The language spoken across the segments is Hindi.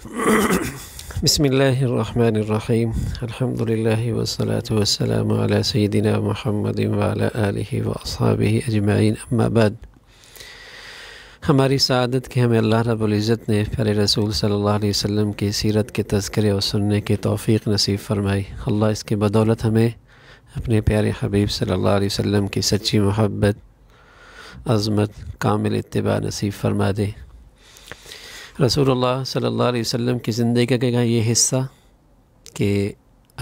बसमीम अल्हम्दुलिल्लाह वसलात वसलाम अला सय्यदिना महमद वाला आलिहि व अस्हाबिहि अजमाइन अम्मा बाद हमारी सदत के हमें अल्लाह रब्बुल ने प्यारे रसूल सल्ला अलैहि की सीरत के तस्करे और सुनने के तोफ़ी नसीब फरमाई अल्लाह इसके बदौलत हमें अपने प्यारे हबीब सल्लल्लाहु अलैहि की सच्ची मोहब्बत अज़मत कामिल इत्तबा नसीब फरमा दे रसूल सल्लल्लाहु अलैहि की ज़िंदगी का ये हिस्सा कि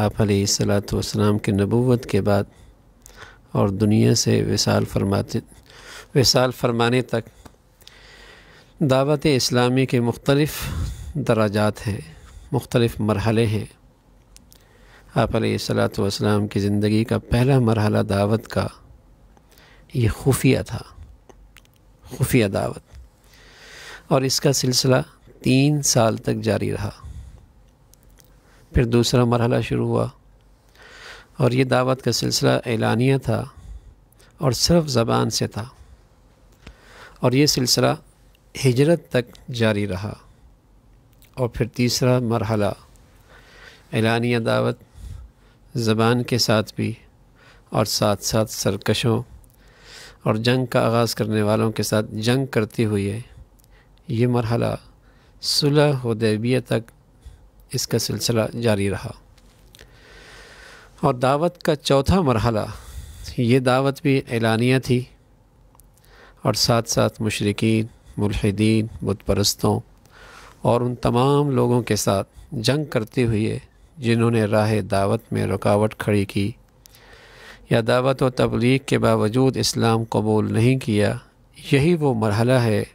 आप सलात वसलाम की नबूवत के बाद और दुनिया से विशाल फरमाते विसाल फरमाने तक दावत इस्लामी के मुख्तलफ़ दराजात हैं मुख्तलफ़ मरहले हैं आप सलात वसलाम की ज़िंदगी का पहला मरहला दावत का ये खुफिया था खुफिया दावत और इसका सिलसिला तीन साल तक जारी रहा फिर दूसरा मरहला शुरू हुआ और ये दावत का सिलसिला एलानिया था और सिर्फ ज़बान से था और ये सिलसिला हिजरत तक जारी रहा और फिर तीसरा मरहला एलानिया दावत ज़बान के साथ भी और साथ साथ सरकशों और जंग का आगाज़ करने वालों के साथ जंग करते हुए ये मरहला सुलह हदैबिया तक इसका सिलसिला जारी रहा और दावत का चौथा मरहला ये दावत भी एलानिया थी और साथ साथ मशरकिन मुलहदीन बुतप्रस्तों और उन तमाम लोगों के साथ जंग करते हुए जिन्होंने राह दावत में रुकावट खड़ी की या दावत व तबलीग के बावजूद इस्लाम कबूल नहीं किया यही वो मरहला है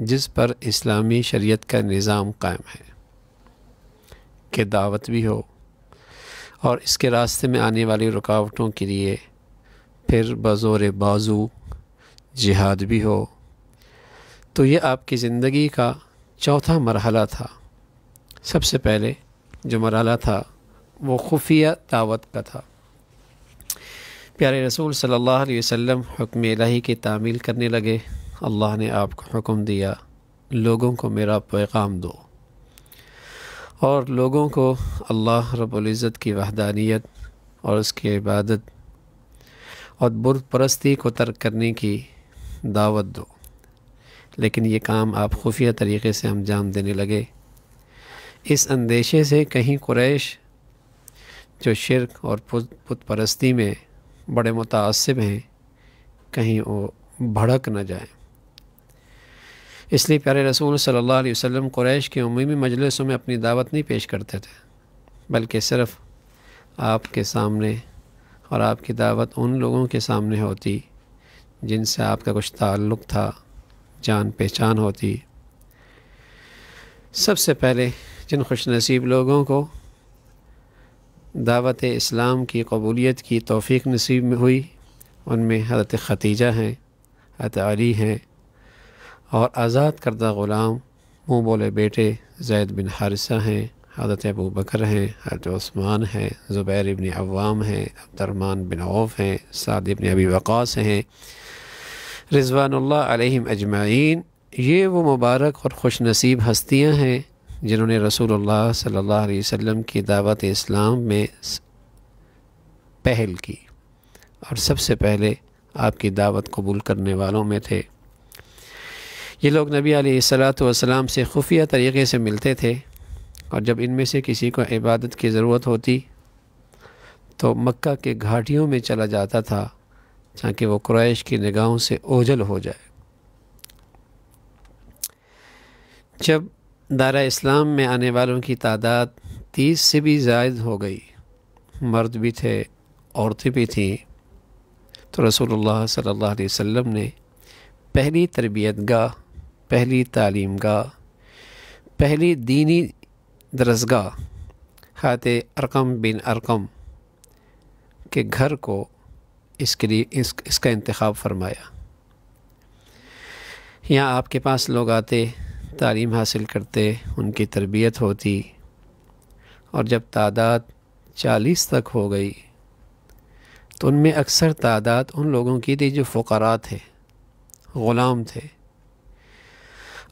जिस पर इस्लामी शरीयत का निज़ाम कायम है कि दावत भी हो और इसके रास्ते में आने वाली रुकावटों के लिए फिर बज़ोर बाजू जिहाद भी हो तो ये आपकी ज़िंदगी का चौथा मरहला था सबसे पहले जो मरहला था वो खुफिया दावत का था प्यारे रसूल सल्लल्लाहु अलैहि वसल्लम हुक्म इलाही की तामील करने लगे अल्लाह ने आपको हुक्म दिया लोगों को मेरा पैगाम दो और लोगों को अल्लाह रब्ज़त की वहदानियत और उसकी इबादत और बुर्द परस्ती को तर्क करने की दावत दो लेकिन ये काम आप खुफिया तरीके से अंजाम देने लगे इस अंदेशे से कहीं कुरैश जो शिरक और पुत परस्ती में बड़े मुतासब हैं कहीं वो भड़क न जाएं इसलिए प्यारे रसूल सल्लल्लाहु अलैहि वसल्लम कुरैश अमूमी उमूमी मजलिसों में अपनी दावत नहीं पेश करते थे बल्कि सिर्फ़ आपके सामने और आपकी दावत उन लोगों के सामने होती जिनसे आपका कुछ ताल्लुक़ था जान पहचान होती सबसे पहले जिन खुश नसीब लोगों को दावत इस्लाम की कबूलियत की तोफ़ी नसीब में हुई उनमें हजरत ख़तीजा हैं हजरत अली हैं और आज़ाद करदा ग़ुलाम मुँह बोले बेटे जैद बिन हारिसा हैं हज़रत अबू बकर हैं हजरत उस्मान हैं ज़ुबैर इबन अवाम हैं अब्दरमान बिन औफ हैं साद इबन अबी वक़ास हैं रिजवानल्ला अलैहिम अजमाइन ये वो मुबारक और खुश नसीब हस्तियाँ हैं जिन्होंने रसूल सल्लल्लाहु अलैहि की दावत इस्लाम में पहल की और सबसे पहले आपकी दावत कबूल करने वालों में थे ये लोग नबी सलाम से खुफिया तरीके से मिलते थे और जब इनमें से किसी को इबादत की ज़रूरत होती तो मक्का के घाटियों में चला जाता था ताकि वो क्रैश की निगाहों से ओझल हो जाए जब दारा इस्लाम में आने वालों की तादाद तीस से भी जायद हो गई मर्द भी थे औरतें भी थीं तो रसूलुल्लाह सल्लल्लाहु अलैहि वसल्लम ने पहली तरबियत गाह पहली तालीम गाह पहली दीनी दरसगा हाथ अरकम बिन अरकम के घर को इसके लिए इस, इसका इंतखब फरमाया यहाँ आपके पास लोग आते तालीम हासिल करते उनकी तरबियत होती और जब तादाद चालीस तक हो गई तो उनमें अक्सर तादाद उन लोगों की थी जो फ़ुकरा थे ग़ुलाम थे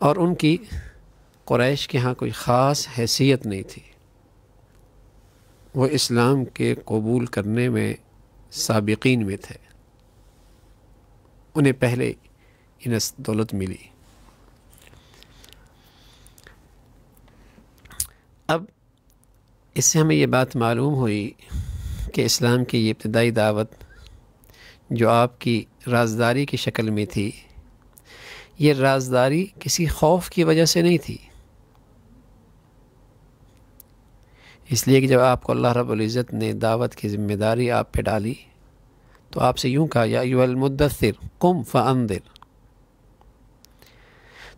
और उनकी क्रैश के यहाँ कोई ख़ास हैसियत नहीं थी वो इस्लाम के कबूल करने में सबकिन में थे उन्हें पहले इन दौलत मिली अब इससे हमें ये बात मालूम हुई कि इस्लाम की ये इब्तदाई दावत जो आपकी राजदारी की शक्ल में थी ये राजदारी किसी खौफ की वजह से नहीं थी इसलिए कि जब आपको अल्लाह रब्ज़त ने दावत की ज़िम्मेदारी आप पे डाली तो आपसे यूँ कहा या युलमुद्दसर कुम फ़ंदिर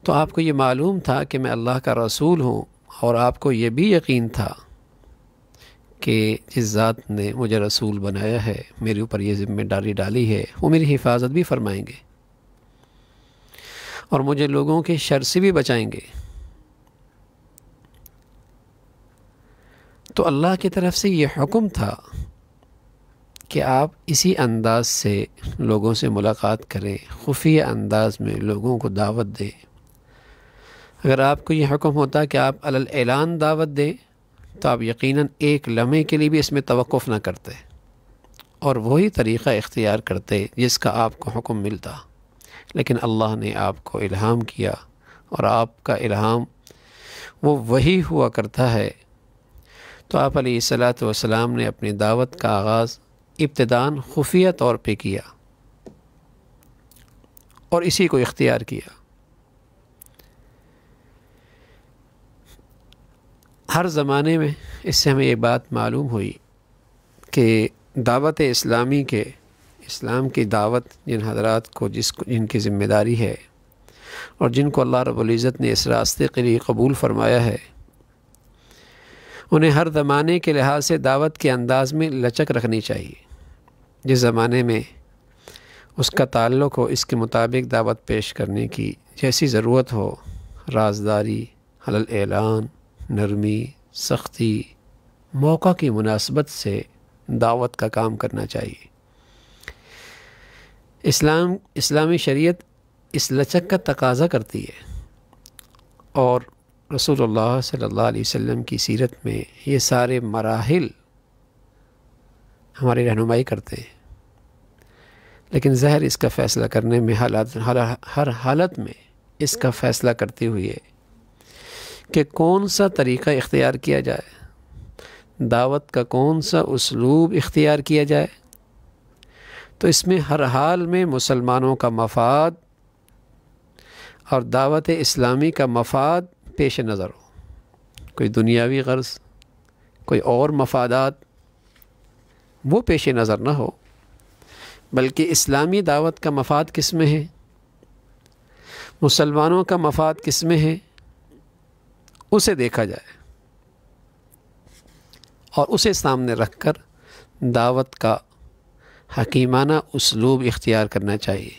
तो आपको ये मालूम था कि मैं अल्लाह का रसूल हूँ और आपको ये भी यकीन था कि जिस ज़ात ने मुझे रसूल बनाया है मेरे ऊपर ये ज़िम्मेदारी डाली है वो मेरी हिफाजत भी फरमाएंगे और मुझे लोगों के शर से भी बचाएंगे तो अल्लाह की तरफ से ये हुक्म था कि आप इसी अंदाज से लोगों से मुलाकात करें खुफिया अंदाज में लोगों को दावत दें अगर आपको यह हुक्म होता कि आप अल ऐलान दावत दें तो आप यकीनन एक लम्हे के लिए भी इसमें तवक़ ना करते और वही तरीक़ा इख्तियार करते जिसका आपको हुक्म मिलता लेकिन अल्लाह ने आपको इल्हाम किया और आपका इल्हाम वो वही हुआ करता है तो आप सलाम ने अपनी दावत का आगाज़ इब्तदान खुफिया तौर पे किया और इसी को इख्तियार किया हर ज़माने में इससे हमें ये बात मालूम हुई कि दावत इस्लामी के इस्लाम की दावत जिन हजरात को जिस जिनकी ज़िम्मेदारी है और जिनको अल्लाह रबुल्ज़त ने इस रास्ते के लिए कबूल फरमाया है उन्हें हर ज़माने के लिहाज से दावत के अंदाज़ में लचक रखनी चाहिए जिस ज़माने में उसका ताल्लुक हो इसके मुताबिक दावत पेश करने की जैसी ज़रूरत हो राजदारी हलल एलान नरमी सख्ती मौका की मुनासबत से दावत का काम करना चाहिए इस्लाम इस्लामी शरीयत इस लचक का तकाजा करती है और रसूलुल्लाह सल्लल्लाहु अलैहि वसल्लम की सीरत में ये सारे मराहल हमारी रहनुमाई करते हैं लेकिन जहर इसका फ़ैसला करने में हालात हर हर हालत में इसका फ़ैसला करते हुए कि कौन सा तरीक़ा इख्तियार किया जाए दावत का कौन सा उसलूब इख्तियार किया जाए तो इसमें हर हाल में मुसलमानों का मफाद और दावत इस्लामी का मफाद पेश नज़र हो कोई दुनियावी गर्ज कोई और मफादात वो पेश नज़र ना हो बल्कि इस्लामी दावत का मफाद किस में है मुसलमानों का मफाद किस में है उसे देखा जाए और उसे सामने रख कर दावत का हकीमाना उसलूब इख्तियार करना चाहिए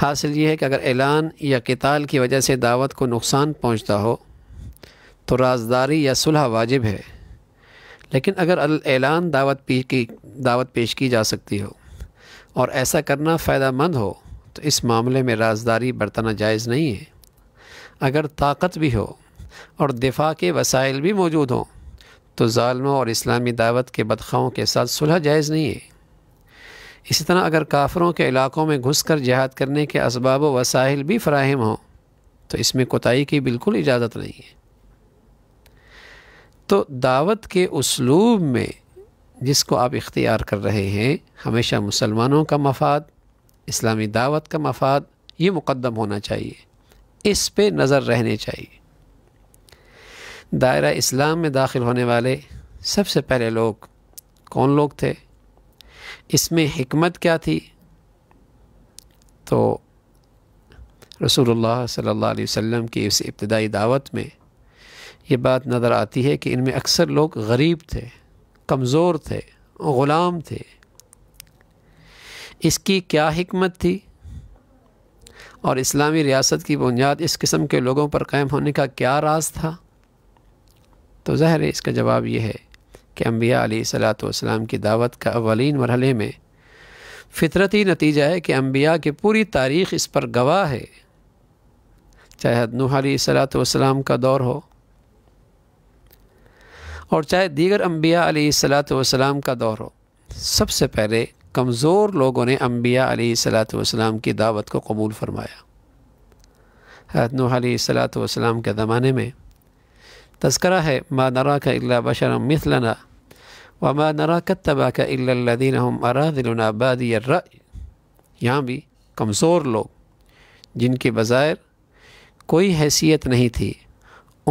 हासिल ये है कि अगर ऐलान या किताल की वजह से दावत को नुकसान पहुँचता हो तो राजदारी या सुलह वाजिब है लेकिन अगर ऐलान दावत पेश की दावत पेश की जा सकती हो और ऐसा करना फ़ायदा मंद हो तो इस मामले में राजदारी बरतना जायज़ नहीं है अगर ताकत भी हो और दिफा के वसाइल भी मौजूद हों तो ालमों और इस्लामी दावत के बदखाओं के साथ सुलह जायज़ नहीं है इसी तरह अगर काफरों के इलाकों में घुस कर जहाद करने के इसबाब वसाइल भी फ़राहम हों तो इसमें कोताही की बिल्कुल इजाज़त नहीं है तो दावत के उसलूब में जिसको आप इख्तियार कर रहे हैं हमेशा मुसलमानों का मफाद इस्लामी दावत का मफाद ये मुकदम होना चाहिए इस पर नज़र रहने चाहिए दायरा इस्लाम में दाखिल होने वाले सबसे पहले लोग कौन लोग थे इसमें हमत क्या थी तो रसूल सल्ला वसम की इस इब्तदाई दावत में ये बात नज़र आती है कि इनमें अक्सर लोग गरीब थे कमज़ोर थे ग़ुलाम थे इसकी क्या हमत थी और इस्लामी रियासत की बुनियाद इस किस्म के लोगों पर कायम होने का क्या राज था तो ज़ाहिर इसका जवाब यह है कि अम्बिया सलाम की दावत का अवलिन मरहले में फितरती नतीजा है कि अम्बिया की पूरी तारीख़ इस पर गवाह है चाहे नूह सलाम का दौर हो और चाहे दीगर अम्बिया सलाम का दौर हो सबसे पहले कमज़ोर लोगों ने अम्बिया सलाम की दावत को कबूल फरमाया हजरत नूह सलाम के ज़माने में तस्करा है मा नरा का अल्ला बशर मिसलना व मा नरा तबा का अल्लादीन हम अरादिलना यहाँ भी कमज़ोर लोग जिनके बज़ायर कोई हैसियत नहीं थी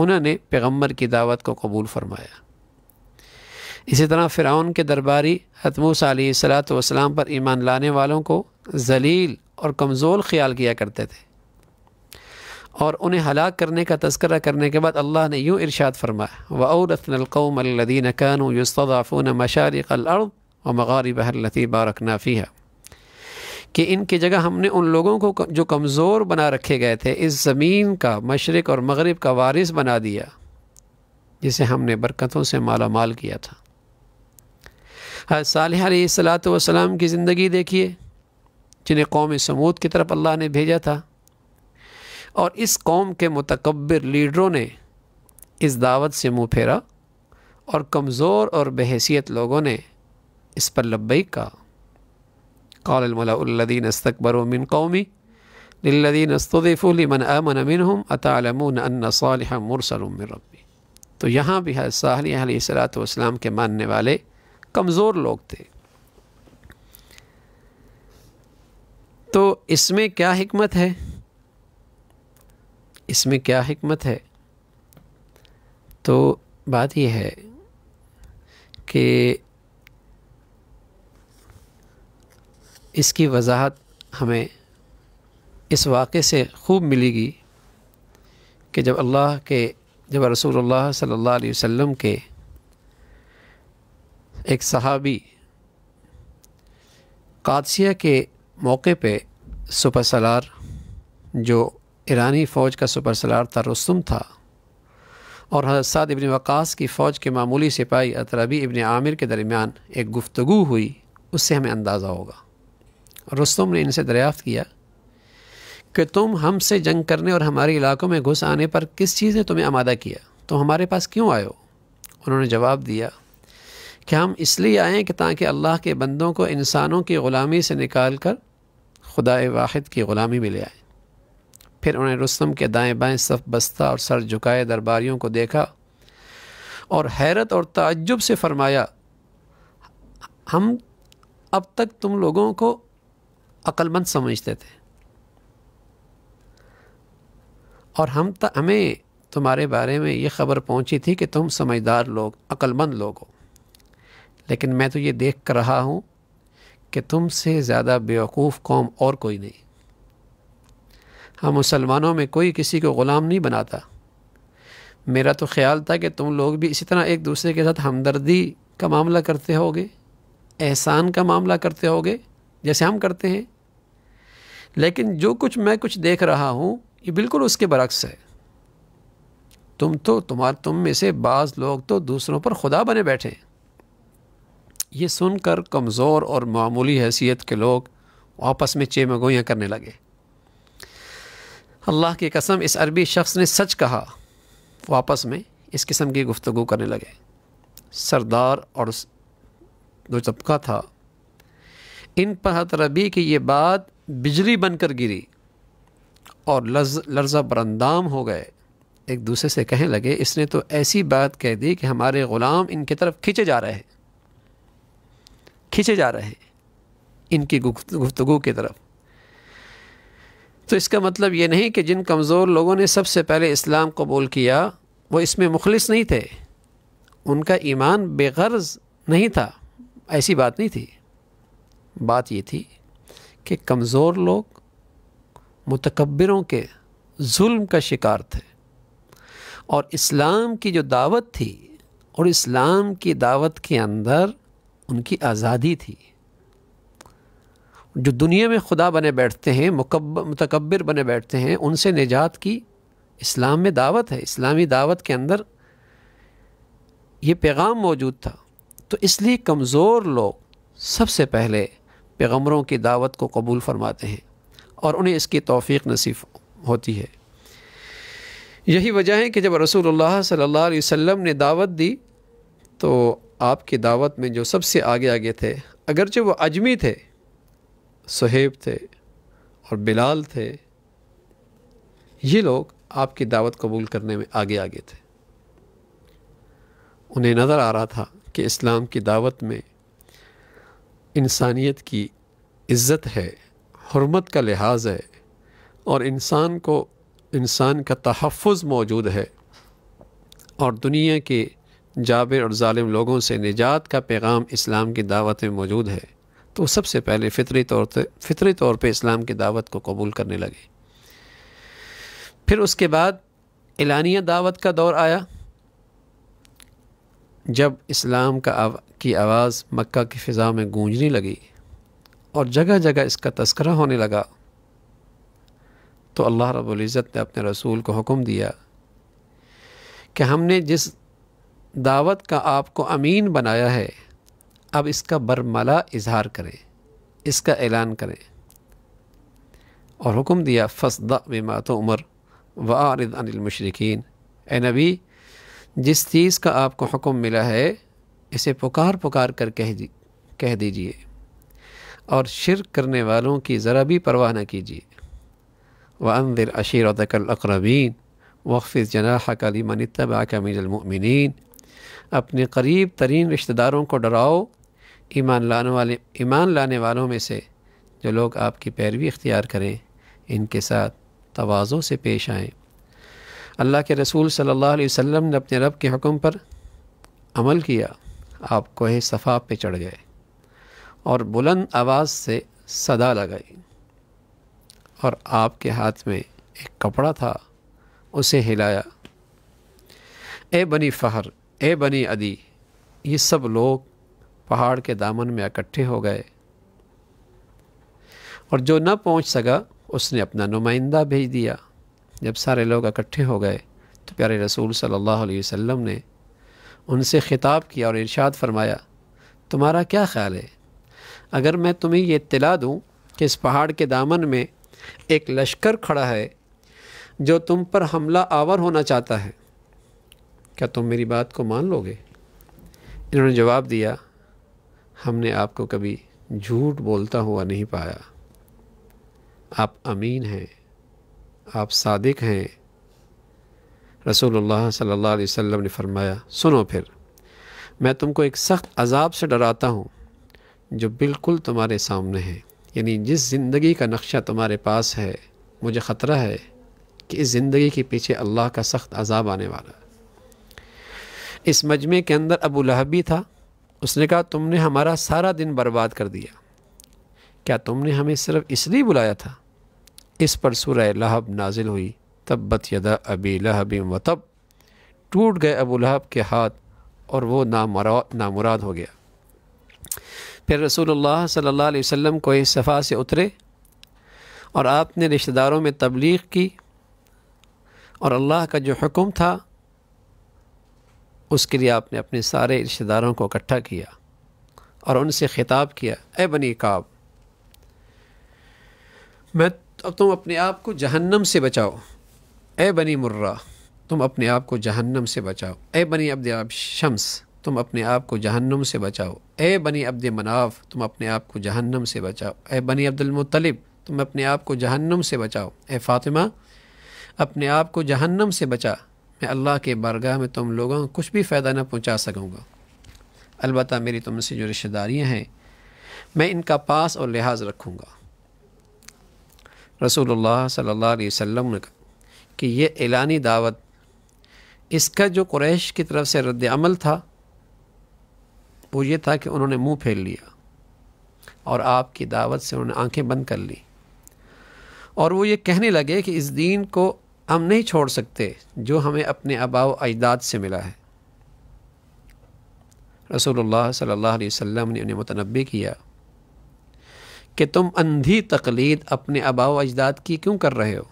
उन्होंने पैगम्बर की दावत को कबूल फरमाया इसी तरह फ़िरौन के दरबारी हतमूस सलात वसलाम पर ईमान लाने वालों को जलील और कमज़ोर ख्याल किया करते थे और उन्हें हलाक करने का तस्करा करने के बाद अल्लाह ने यूँ इरशाद फरमाया वौरतनकौमदीन कानू युस्तफ़ून मशारक़र्द व मगारबहलती बारकनाफ़ी है कि इनकी जगह हमने उन लोगों को जो कमज़ोर बना रखे गए थे इस ज़मीन का मशरक़ और मगरब का वारिस बना दिया जिसे हमने बरकतों से माला माल किया था हर साल सलात वसलाम की ज़िंदगी देखिए जिन्हें कौम समूद की तरफ अल्लाह ने भेजा था और इस कौम के मतकबर लीडरों ने इस दावत से मुँह फेरा और कमज़ोर और बहसीत लोगों ने इस पर लब्बई कहा कौलमलादीन उमिन कौमी लदीन अस्तफ़ुलमन अमन अमिन हम अतालमून सालह तो यहाँ भी है साहली सलातम के मानने वाले कमज़ोर लोग थे तो इसमें क्या हमत है इसमें क्या हमत है तो बात यह है कि इसकी वजाहत हमें इस वाक़े से खूब मिलेगी कि जब अल्लाह के जब रसूल सल्लल्लाहु अलैहि वसल्लम के एक सहाबी कादसिया के मौके पे सुपर सलार जो ईरानी फ़ौज का सुपरसलार तरुस्म था और हसाद इबन वक़ास की फ़ौज के मामूली सिपाही अतरबी इबन आमिर के दरमियान एक गुफ्तु हुई उससे हमें अंदाज़ा होगा रस्तम ने इनसे दरियाफ़त किया कि तुम हमसे जंग करने और हमारे इलाकों में घुस आने पर किस चीज़ ने तुम्हें आमादा किया तुम तो हमारे पास क्यों आयो उन्होंने जवाब दिया कि हम इसलिए आए कि ताकि अल्लाह के बंदों को इंसानों की ग़ुलामी से निकाल कर खुदा वाहिद की ग़ुलामी में ले आए फिर उन्हें रस्तम के दाएं बाएं सफ बस्ता और सर झुकाए दरबारियों को देखा और हैरत और ताज्जुब से फरमाया हम अब तक तुम लोगों को अक्लमंद समझते थे और हम त हमें तुम्हारे बारे में ये ख़बर पहुंची थी कि तुम समझदार लोग अक्लमंद लोग हो लेकिन मैं तो ये देख कर रहा हूँ कि तुमसे ज़्यादा बेवकूफ़ कौम और कोई नहीं हम हाँ, मुसलमानों में कोई किसी को ग़ुलाम नहीं बनाता मेरा तो ख्याल था कि तुम लोग भी इसी तरह एक दूसरे के साथ हमदर्दी का मामला करते होगे एहसान का मामला करते होगे जैसे हम करते हैं लेकिन जो कुछ मैं कुछ देख रहा हूँ ये बिल्कुल उसके बरक्स है तुम तो तुम्हार तुम में से बाज़ लोग तो दूसरों पर खुदा बने बैठे हैं ये सुनकर कमज़ोर और मामूली हैसियत के लोग आपस में चेमगोयाँ करने लगे अल्लाह की कसम इस अरबी शख्स ने सच कहा वापस में इस किस्म की गुफ्तु करने लगे सरदार और जो तबका था इन पर हत रबी की ये बात बिजली बनकर गिरी और लर्ज लर्जा बरंदाम हो गए एक दूसरे से कहने लगे इसने तो ऐसी बात कह दी कि हमारे ग़ुलाम इनकी तरफ खींचे जा रहे हैं खींचे जा रहे हैं इनकी गुफ्तु की तरफ तो इसका मतलब ये नहीं कि जिन कमज़ोर लोगों ने सबसे पहले इस्लाम कबूल किया वो इसमें मुखलिस नहीं थे उनका ईमान बेगर्ज नहीं था ऐसी बात नहीं थी बात ये थी कि कमज़ोर लोग मतकबरों के जुल्म का शिकार थे और इस्लाम की जो दावत थी और इस्लाम की दावत के अंदर उनकी आज़ादी थी जो दुनिया में खुदा बने बैठते हैं मुकब मतकबर बने बैठते हैं उनसे निजात की इस्लाम में दावत है इस्लामी दावत के अंदर ये पैगाम मौजूद था तो इसलिए कमज़ोर लोग सबसे पहले पैगम्बरों की दावत को कबूल फरमाते हैं और उन्हें इसकी तोफ़ी नसीब होती है यही वजह है कि जब रसूल सल्ला अलैहि ने दावत दी तो आपकी दावत में जो सबसे आगे आगे थे अगरचे वो अजमी थे सहेब थे और बिलाल थे ये लोग आपकी दावत कबूल करने में आगे आगे थे उन्हें नज़र आ रहा था कि इस्लाम की दावत में इंसानियत की इज़्ज़त है हरमत का लिहाज है और इंसान को इंसान का तहफ़ मौजूद है और दुनिया के जाबिर और ालिम लोगों से निजात का पैगाम इस्लाम की दावत में मौजूद है तो सबसे पहले फ़ितरी तौर पर फ़ितरी तौर पर इस्लाम की दावत को कबूल करने लगे फिर उसके बाद एलानिया दावत का दौर आया जब इस्लाम का आव, की आवाज़ मक्का की फ़िज़ा में गूंजने लगी और जगह जगह इसका तस्करा होने लगा तो अल्लाह रब्ज़त ने अपने रसूल को हुक्म दिया कि हमने जिस दावत का आपको अमीन बनाया है अब इसका बरमला इजहार करें इसका ऐलान करें और हुक्म दिया फसद बेमात तो उमर वारद अनिलमशरकिन ए नबी जिस चीज़ का आपको हुक्म मिला है इसे पुकार पुकार कर कह दी कह दीजिए और शिर करने वालों की ज़रा भी परवाह न कीजिए व अनदिर अशीर अकरबीन वफ़ जनाह कली मन अपने करीब तरीन रिश्तेदारों को डराओ ईमान लाने वाले ईमान लाने वालों में से जो लोग आपकी पैरवी इख्तियार करें इनके साथ तोज़ों से पेश आएँ अल्लाह के रसूल सल्लल्लाहु अलैहि वसल्लम ने अपने रब के हुक्म पर अमल किया आप कोहे सफ़ा पे चढ़ गए और बुलंद आवाज़ से सदा लगाई और आपके हाथ में एक कपड़ा था उसे हिलाया ए बनी फ़हर ए बनी अदी ये सब लोग पहाड़ के दामन में इकट्ठे हो गए और जो न पहुंच सका उसने अपना नुमाइंदा भेज दिया जब सारे लोग इकट्ठे हो गए तो प्यारे रसूल सल्लल्लाहु अलैहि वसल्लम ने उनसे ख़िताब किया और इरशाद फरमाया तुम्हारा क्या ख्याल है अगर मैं तुम्हें ये इतला दूँ कि इस पहाड़ के दामन में एक लश्कर खड़ा है जो तुम पर हमला आवर होना चाहता है क्या तुम मेरी बात को मान लोगे इन्होंने जवाब दिया हमने आपको कभी झूठ बोलता हुआ नहीं पाया आप अमीन हैं आप सादिक हैं रसूलुल्लाह सल्लल्लाहु अलैहि वसल्लम ने फरमाया सुनो फिर मैं तुमको एक सख्त अजाब से डराता हूँ जो बिल्कुल तुम्हारे सामने है यानी जिस ज़िंदगी का नक्शा तुम्हारे पास है मुझे ख़तरा है कि इस ज़िंदगी के पीछे अल्लाह का सख्त अजाब आने वाला इस मजमे के अंदर अबू लहबी था उसने कहा तुमने हमारा सारा दिन बर्बाद कर दिया क्या तुमने हमें सिर्फ इसलिए बुलाया था इस पर सुरह लहब नाजिल हुई बत यदा अबी लहबिम वतब टूट गए अबू लहब के हाथ और वो नामरा नामुराद हो गया फिर रसूलुल्लाह सल्लल्लाहु अलैहि वसल्लम इस सफ़ा से उतरे और आपने रिश्तेदारों में तबलीग की और अल्लाह का जो हुक्म था उसके लिए आपने अपने सारे रिश्तेदारों को इकट्ठा किया और उनसे ख़िताब किया ए बनी काब मैं अब तुम अपने आप को जहन्नम से बचाओ ए बनी मुर्रा तुम अपने आप को जहन्नम से बचाओ ए बनी अब्द शम्स तुम अपने आप को जहन्नम से बचाओ ए बनी अब्द मनाफ तुम अपने आप को जहन्नम से बचाओ ए बनी अब्दुलमतलब तुम अपने आप को जहन्नम से बचाओ ए फ़ातिमा अपने आप को जहन्नम से बचा मैं अल्लाह के बारगाह में तुम लोगों को कुछ भी फ़ायदा ना पहुँचा सकूँगा अलबत् मेरी तुमसे जो रिश्तेदारियाँ हैं मैं इनका पास और लिहाज रखूँगा रसूलुल्लाह सल्लल्लाहु अलैहि वसल्लम ने कहा कि ये एलानी दावत इसका जो कुरैश की तरफ से रद्द अमल था वो ये था कि उन्होंने मुंह फेर लिया और आपकी दावत से उन्होंने आंखें बंद कर ली और वो ये कहने लगे कि इस दीन को हम नहीं छोड़ सकते जो हमें अपने अबाव अजदाद से मिला है रसोल्ला सल्ला अलैहि ने उन्हें मतनबी किया कि तुम अंधी तकलीद अपने अबाव अजदाद की क्यों कर रहे हो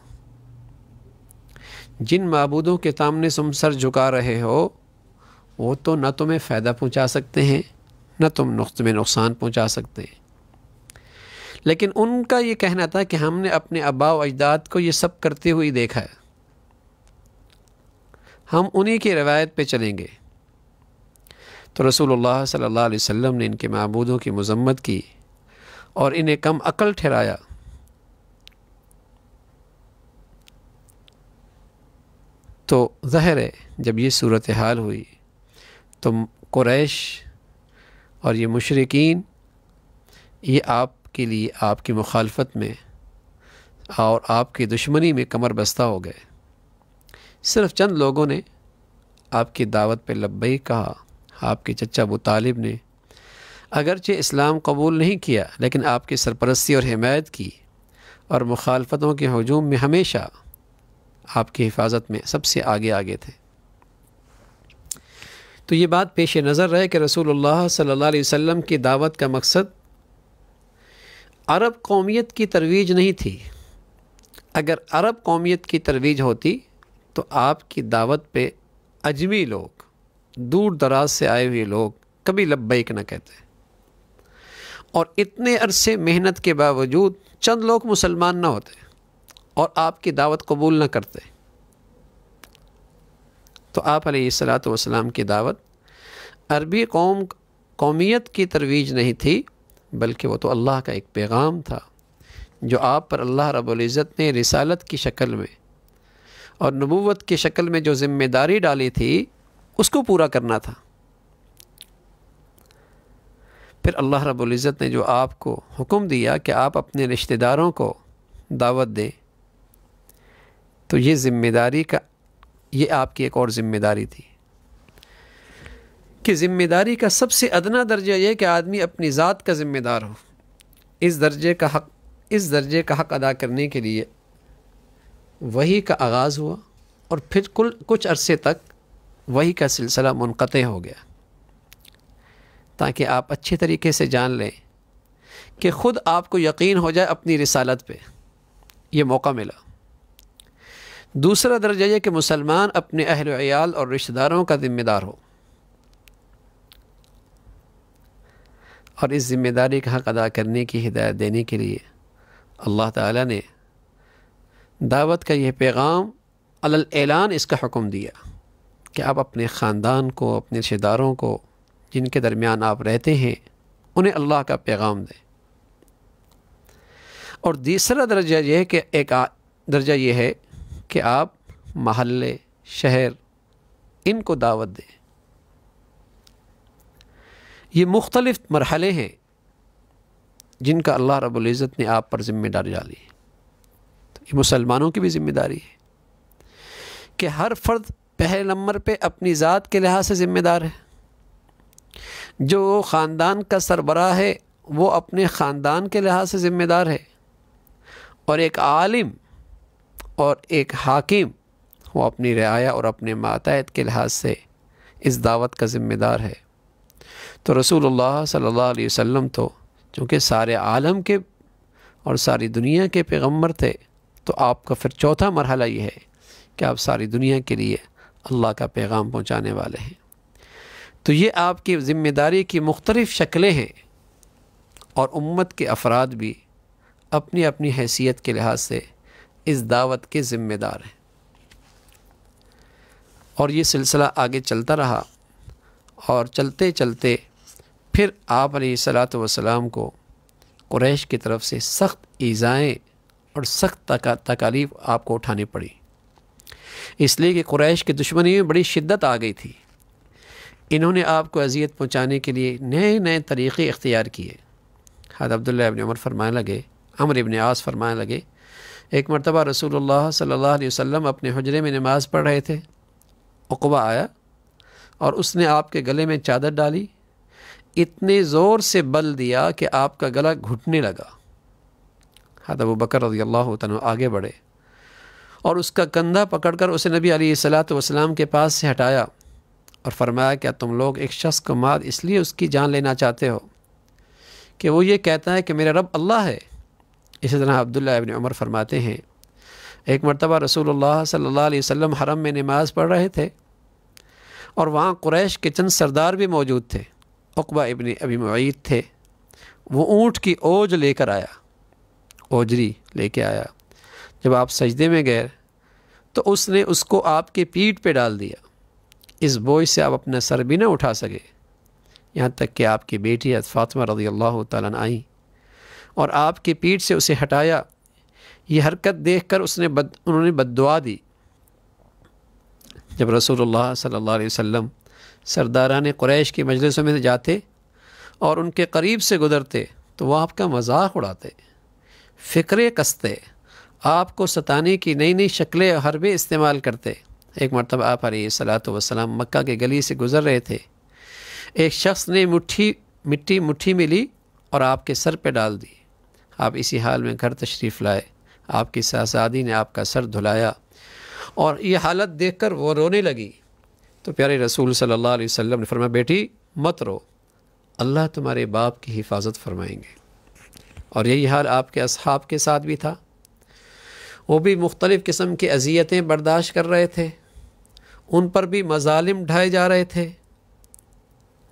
जिन मबूदों के सामने तुम सर झुका रहे हो वो तो न तुम्हें फ़ायदा पहुँचा सकते हैं ना तुम नुक़ में नुकसान पहुँचा सकते हैं लेकिन उनका ये कहना था कि हमने अपने अबाव अजदाद को ये सब करते हुए देखा है हम उन्हीं की रवायत पे चलेंगे तो रसूलुल्लाह सल्लल्लाहु अलैहि वसल्लम ने इनके महबूदों की मजम्मत की और इन्हें कम अकल ठहराया तो ज़ाहिर है जब ये सूरत हाल हुई तो क्रैश और ये मशरकिन ये आपके लिए आपकी मुखालफत में और आपकी दुश्मनी में कमर बस्ता हो गए सिर्फ चंद लोगों ने आपकी दावत पर लब्बई कहा आपके चचा अबू तालिब ने अगरचे इस्लाम कबूल नहीं किया लेकिन आपकी सरपरस्ती और हिमायत की और मुखालफतों के हजूम में हमेशा आपकी हिफाजत में सबसे आगे आगे थे तो ये बात पेश नज़र रहे कि रसूल सल्ला वसम की दावत का मकसद अरब कौमियत की तरवीज नहीं थी अगर अरब कौमियत की तरवीज होती तो आपकी दावत पे अजमी लोग दूर दराज से आए हुए लोग कभी लब्बैक ना कहते और इतने अरसे मेहनत के बावजूद चंद लोग मुसलमान ना होते और आपकी दावत कबूल ना करते तो आप सलात की दावत अरबी कौम कौमियत की तरवीज नहीं थी बल्कि वो तो अल्लाह का एक पैगाम था जो आप पर अल्लाह रब्ज़त ने रिसालत की शक्ल में और नबूवत की शक्ल में जो ज़िम्मेदारी डाली थी उसको पूरा करना था फिर अल्लाह रब्ज़त ने जो आपको हुक्म दिया कि आप अपने रिश्तेदारों को दावत दें तो ये ज़िम्मेदारी का ये आपकी एक और ज़िम्मेदारी थी कि ज़िम्मेदारी का सबसे अदना दर्जा यह कि आदमी अपनी ज़ात का ज़िम्मेदार हो इस दर्जे का हक इस दर्जे का हक अदा करने के लिए वही का आगाज़ हुआ और फिर कुल कुछ अरसे तक वही का सिलसिला मुनक़ हो गया ताकि आप अच्छे तरीके से जान लें कि ख़ुद आपको यकीन हो जाए अपनी रिसालत पे ये मौका मिला दूसरा दर्जा यह कि मुसलमान अपने अहल और रिश्तेदारों का ज़िम्मेदार हो और इस ज़िम्मेदारी का हक अदा करने की हिदायत देने के लिए अल्लाह ताला ने दावत का यह पैगाम अलैलान इसका हुक्म दिया कि आप अपने ख़ानदान को अपने रिश्तेदारों को जिनके दरमियान आप रहते हैं उन्हें अल्लाह का पैगाम दें और तीसरा दर्जा यह कि एक दर्जा यह है कि आप महल्ले शहर इनको दावत दें ये मुख्तलफ़ मरहले हैं जिनका अल्लाह रबुल्ज़त ने आप पर ज़िम्मेदारी डाली है ये मुसलमानों की भी ज़िम्मेदारी है कि हर फर्द पहले नंबर पे अपनी ज़ात के लिहाज से ज़िम्मेदार है जो ख़ानदान का सरबराह है वो अपने ख़ानदान के लिहाज से ज़िम्मेदार है और एक आलिम और एक हाकिम वो अपनी रियाया और अपने माताहत के लिहाज से इस दावत का ज़िम्मेदार है तो रसूलुल्लाह सल्लल्लाहु अलैहि वसल्लम तो चूँकि सारे आलम के और सारी दुनिया के पैगम्बर थे तो आपका फिर चौथा मरहला ये है कि आप सारी दुनिया के लिए अल्लाह का पैगाम पहुँचाने वाले हैं तो ये आपकी ज़िम्मेदारी की मुख्तलिफ़ शक्लें हैं और उम्मत के अफराद भी अपनी अपनी हैसियत के लिहाज से इस दावत के ज़िम्मेदार हैं और ये सिलसिला आगे चलता रहा और चलते चलते फिर आप सलात वसलाम को कुरैश की तरफ से सख्त ईज़ाएँ और सख्त तकालीफ आपको उठानी पड़ी इसलिए कि कुरैश की दुश्मनी में बड़ी शिद्दत आ गई थी इन्होंने आपको अजियत पहुँचाने के लिए नए नए तरीक़े इख्तियार किए हद अब्दुल्ला इबन उमर फरमाने लगे अमर इबन आस फरमाने लगे एक मरतबा रसूल सल्ला वसम अपने हजरे में नमाज़ पढ़ रहे थे अकबा आया और उसने आपके गले में चादर डाली इतने ज़ोर से बल दिया कि आपका गला घुटने लगा हद अबू बकर अल्लाह तन आगे बढ़े और उसका कंधा पकड़कर उसे नबी अली वसलाम के पास से हटाया और फरमाया क्या तुम लोग एक शख्स को मार इसलिए उसकी जान लेना चाहते हो कि वो ये कहता है कि मेरा रब अल्लाह है इसी तरह अब्दुल्ला इबन उमर फरमाते हैं एक मरतबा रसूल सल्ला वसम हरम में नमाज़ पढ़ रहे थे और वहाँ क्रैश के चंद सरदार भी मौजूद थे अकबा इबन अबी मईद थे वो ऊँट की ओज लेकर आया ओजरी लेके आया जब आप सजदे में गए तो उसने उसको आपके पीठ पे डाल दिया इस बोझ से आप अपना सर भी ना उठा सके यहाँ तक कि आपकी बेटी फातमा रजी अल्लाह तन आई और आपके पीठ से उसे हटाया ये हरकत देखकर उसने बद उन्होंने बददुआ दी जब रसूलुल्लाह सल्लल्लाहु अलैहि वसल्लम ने क्रैश की मजलिसों में जाते और उनके करीब से गुज़रते तो वह आपका मजाक उड़ाते फ़िक्र कसते आपको सताने की नई नई शक्लें हरबे इस्तेमाल करते एक मरतब आप सलात वसलाम मक्का के गली से गुज़र रहे थे एक शख्स ने मुट्ठी मिट्टी मुट्ठी में ली और आपके सर पर डाल दी आप इसी हाल में घर तशरीफ़ लाए आपकी सासादी ने आपका सर धुलाया और ये हालत देख कर वो रोने लगी तो प्यारे रसूल सल्लल्लाहु अलैहि वसल्लम ने फरमाया बेटी मत रो अल्लाह तुम्हारे बाप की हिफाजत फरमाएंगे और यही हाल आपके अब के साथ भी था वो भी मुख्तलिफ़ किस्म की अजियतें बर्दाश्त कर रहे थे उन पर भी मजालम ढाए जा रहे थे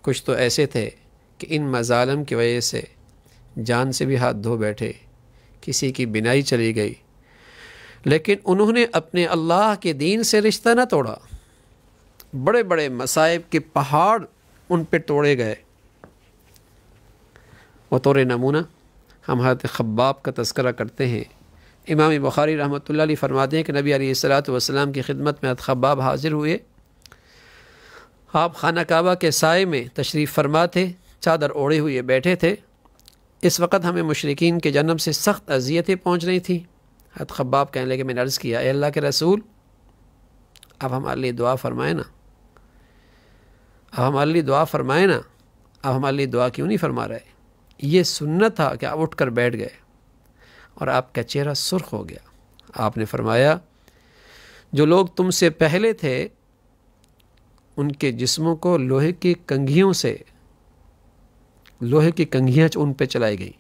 कुछ तो ऐसे थे कि इन मजालम की वजह से जान से भी हाथ धो बैठे किसी की बिनाई चली गई लेकिन उन्होंने अपने अल्लाह के दीन से रिश्ता न तोड़ा बड़े बड़े मसाइब के पहाड़ उन पर तोड़े गए बतौर नमूना हम हरत खब्बाब का तस्करा करते हैं इमाम बुखारी रहमत ला फरमाते हैं कि नबी सलात वसलाम की खिदमत में खब्बाब हाजिर हुए आप खाना काबा के साय में तशरीफ़ फरमा थे चादर ओढ़े हुए बैठे थे इस वक्त हमें मशरकिन के जन्म से सख्त अजियतें पहुँच रही थी हत खब्बाब कहने लगे मैंने अर्ज़ किया अल्लाह के रसूल अब हमारे लिए दुआ फरमाए ना अब हमारे लिए दुआ फरमाए ना अब हमारे लिए दुआ क्यों नहीं फरमा रहे ये सुनना था कि आप उठ कर बैठ गए और आपका चेहरा सुर्ख हो गया आपने फरमाया जो लोग तुमसे पहले थे उनके जिस्मों को लोहे की कंघियों से लोहे की कंघियाँ उन पर चलाई गई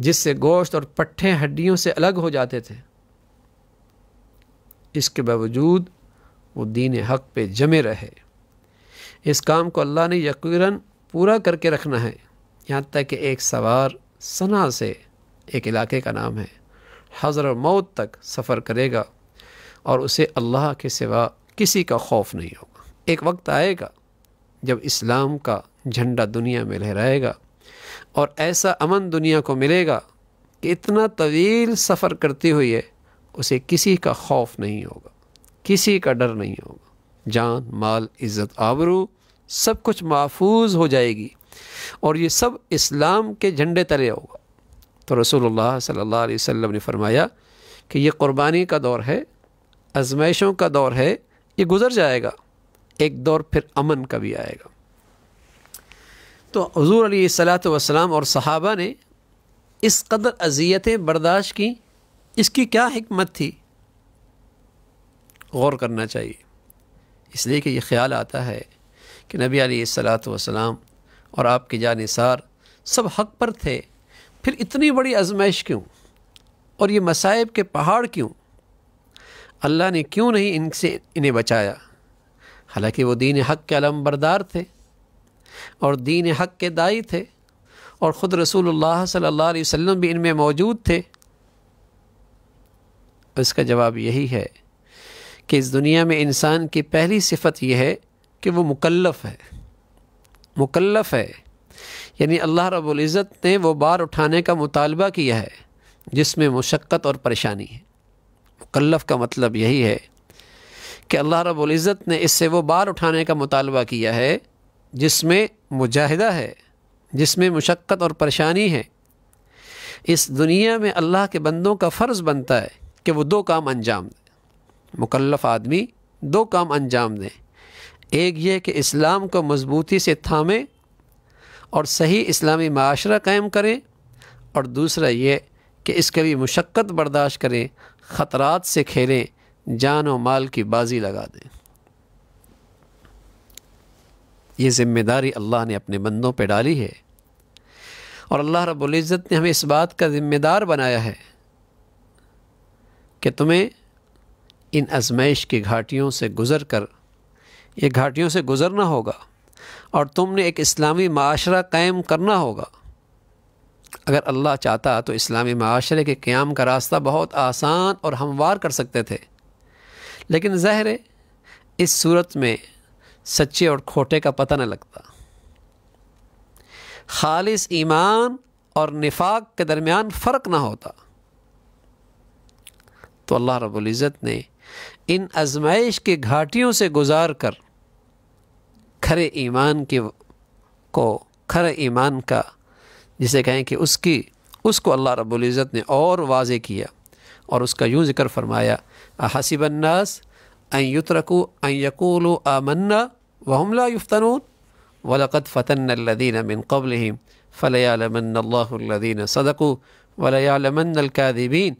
जिससे गोश्त और पट्ठे हड्डियों से अलग हो जाते थे इसके बावजूद वो दीन हक पे जमे रहे इस काम को अल्लाह ने यकीन पूरा करके रखना है यहाँ तक कि एक सवार सना से एक इलाके का नाम है हजर मौत तक सफ़र करेगा और उसे अल्लाह के सिवा किसी का खौफ नहीं होगा एक वक्त आएगा जब इस्लाम का झंडा दुनिया में लहराएगा और ऐसा अमन दुनिया को मिलेगा कि इतना तवील सफ़र करते हुए उसे किसी का खौफ नहीं होगा किसी का डर नहीं होगा जान माल इज़्ज़त आबरू सब कुछ महफूज हो जाएगी और ये सब इस्लाम के झंडे तले होगा तो रसूल सल्ला वसम ने फरमाया कि ये क़ुरबानी का दौर है आजमाइशों का दौर है ये गुज़र जाएगा एक दौर फिर अमन का भी आएगा तो हजूर अली सलात वसलाम और सहाबा ने इस कदर अजियतें बर्दाश्त की इसकी क्या हमत थी गौर करना चाहिए इसलिए कि यह ख्याल आता है कि नबी सलात वसलाम और आपके जानसार सब हक पर थे फिर इतनी बड़ी आजमाइश क्यों और ये मसाइब के पहाड़ क्यों अल्लाह ने क्यों नहीं इनसे इन्हें बचाया हालांकि वो दीन हक के अलमबरदार थे और दीन हक के दाई थे और ख़ुद रसूलुल्लाह सल्लल्लाहु अलैहि वसल्लम भी इनमें मौजूद थे इसका जवाब यही है कि इस दुनिया में इंसान की पहली सिफत यह है कि वो मुकल्लफ़ है मुकल्लफ़ है यानी अल्लाह रब्ज़त ने वो बार उठाने का मुतालबा किया है जिसमें मशक्क़त और परेशानी है मुकल्लफ़ का मतलब यही है कि अल्लाह रब्ज़त ने इससे वो बार उठाने का मुतालबा किया है जिसमें मुजाहिदा है जिसमें मशक्क़त और परेशानी है इस दुनिया में अल्लाह के बंदों का फ़र्ज़ बनता है कि वो दो काम अंजाम दें मुकल्लफ़ आदमी दो काम अंजाम दें एक ये कि इस्लाम को मजबूती से थामें और सही इस्लामी माशरा कायम करें और दूसरा ये कि इस कभी मुशक्क़त बर्दाश्त करें ख़तरात से खेलें जान और माल की बाजी लगा दें ये ज़िम्मेदारी अल्लाह ने अपने बंदों पर डाली है और अल्लाह रब्ज़त ने हमें इस बात का ज़िम्मेदार बनाया है कि तुम्हें इन आजमाइश की घाटियों से गुज़र कर ये घाटियों से गुज़रना होगा और तुमने एक इस्लामी माशरा कायम करना होगा अगर अल्लाह चाहता तो इस्लामी माशरे के क़्याम का रास्ता बहुत आसान और हमवार कर सकते थे लेकिन ज़ाहिर इस सूरत में सच्चे और खोटे का पता न लगता खालिस ईमान और निफाक के दरमियान फ़र्क ना होता तो अल्लाह रब्ज़त ने इन आजमाइश की घाटियों से गुजार कर खरे ईमान के को खरे ईमान का जिसे कहें कि उसकी उसको अल्लाह रब्बुल इज़्ज़त ने और वाज किया और उसका यूँ ज़िक्र फरमाया हसीबन्नास अयुतरकू अयकूल आमन्ना वहमला युफ्तनून वलकत फ़तन लदीन मिन कबल सदकु सदकू वलयालमकादिबीन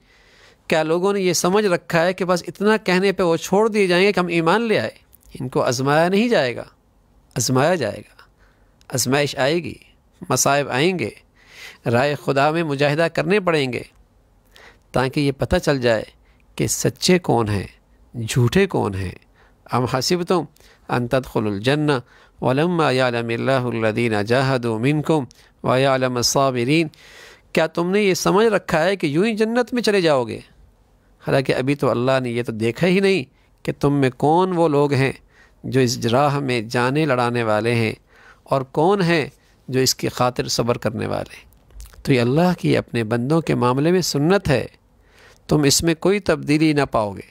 क्या लोगों ने यह समझ रखा है कि बस इतना कहने पे वो छोड़ दिए जाएंगे कि हम ईमान ले आए इनको आजमाया नहीं जाएगा आजमाया जाएगा आजमाइश आएगी मसाइब आएंगे राय खुदा में मुजाहिदा करने पड़ेंगे ताकि ये पता चल जाए कि सच्चे कौन हैं झूठे कौन हैं अम हसीब तुम अनतदुलजन्ना वलमदीन उमिन को वालम साबरीन क्या तुमने ये समझ रखा है कि यूं ही जन्नत में चले जाओगे हालांकि अभी तो अल्लाह ने यह तो देखा ही नहीं कि तुम में कौन वो लोग हैं जो इस राह में जाने लड़ाने वाले हैं और कौन हैं जो इसकी खातिर सब्र करने वाले तो ये अल्लाह की अपने बंदों के मामले में सुन्नत है तुम इसमें कोई तब्दीली ना पाओगे